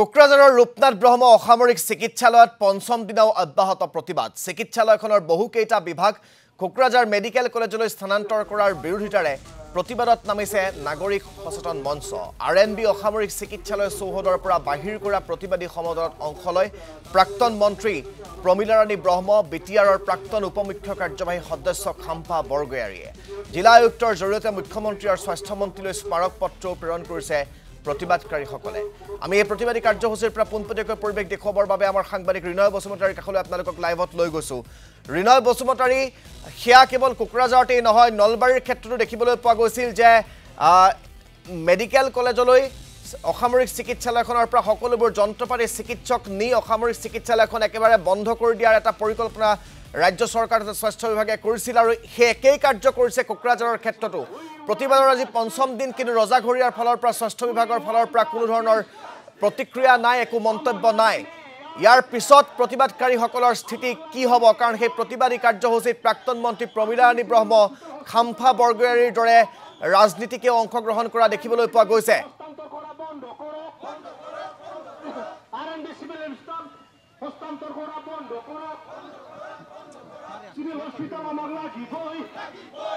কোকৰাঝাৰৰ ৰূপনাথ ব্ৰহ্ম অসামৰিক চিকিৎসালয়ত পঞ্চম দিনাও অব্যাহত প্ৰতিবাদ চিকিৎসালয়খনৰ বহুকেইটা বিভাগ কোকৰাঝাৰ মেডিকেল কলেজলৈ স্থানান্তৰ কৰাৰ বিৰোধিতাৰে প্ৰতিবাদত নামিছে নাগৰিক সচেতন মঞ্চ আৰ এন বি অসামৰিক চিকিৎসালয় চৌহদৰ পৰা বাহিৰ কৰা প্ৰতিবাদী সমদলত অংশ লয় প্ৰাক্তন মন্ত্ৰী প্ৰমীলা ৰাণী ব্ৰহ্ম বি টি আৰৰ প্ৰাক্তন উপ মুখ্য কাৰ্যবাহী সদস্য খাম্পা বৰগৈয়াৰীয়ে জিলা আয়ুক্তৰ জৰিয়তে মুখ্যমন্ত্ৰী আৰু স্বাস্থ্যমন্ত্ৰীলৈ স্মাৰক পত্ৰও প্ৰেৰণ কৰিছে প্ৰতিবাদকাৰীসকলে আমি এই প্ৰতিবাদী কাৰ্যসূচীৰ পৰা পোনপটীয়াকৈ পৰিৱেশ দেখুৱাবৰ বাবে আমাৰ সাংবাদিক ৰিণয় বসুমতাৰী কাষলৈ আপোনালোকক লাইভত লৈ গৈছোঁ ঋণয় বসুমতাৰী সেয়া কেৱল কোকৰাঝাৰতেই নহয় নলবাৰীৰ ক্ষেত্ৰতো দেখিবলৈ পোৱা গৈছিল যে মেডিকেল কলেজলৈ অসামৰিক চিকিৎসালয়খনৰ পৰা সকলোবোৰ যন্ত্ৰপাতি চিকিৎসক নি অসামৰিক চিকিৎসালয়খন একেবাৰে বন্ধ কৰি দিয়াৰ এটা পৰিকল্পনা ৰাজ্য চৰকাৰ তথা স্বাস্থ্য বিভাগে কৰিছিল আৰু সেই একেই কাৰ্য কৰিছে কোকৰাঝাৰৰ ক্ষেত্ৰতো প্ৰতিবাদৰ আজি পঞ্চম দিন কিন্তু ৰজাঘৰীয়াৰ ফালৰ পৰা স্বাস্থ্য বিভাগৰ ফালৰ পৰা কোনো ধৰণৰ প্ৰতিক্ৰিয়া নাই একো মন্তব্য নাই ইয়াৰ পিছত প্ৰতিবাদকাৰীসকলৰ স্থিতি কি হ'ব কাৰণ সেই প্ৰতিবাদী কাৰ্যসূচীত প্ৰাক্তন মন্ত্ৰী প্ৰমীলাৰাণী ব্ৰহ্ম খাম্ফা বৰগৈয়াৰীৰ দৰে ৰাজনীতিকে অংশগ্ৰহণ কৰা দেখিবলৈ পোৱা গৈছে